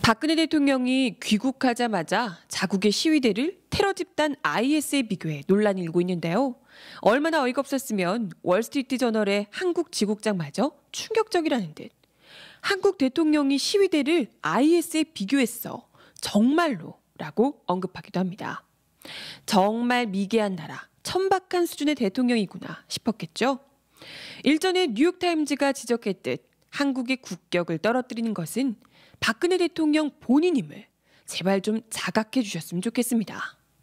박근혜 대통령이 귀국하자마자 자국의 시위대를 테러 집단 IS에 비교해 논란이 일고 있는데요. 얼마나 어이가 없었으면 월스트리트 저널의 한국 지국장마저 충격적이라는 듯. 한국 대통령이 시위대를 IS에 비교했어. 정말로 라고 언급하기도 합니다. 정말 미개한 나라, 천박한 수준의 대통령이구나 싶었겠죠. 일전에 뉴욕타임즈가 지적했듯 한국의 국격을 떨어뜨리는 것은 박근혜 대통령 본인임을 제발 좀 자각해 주셨으면 좋겠습니다.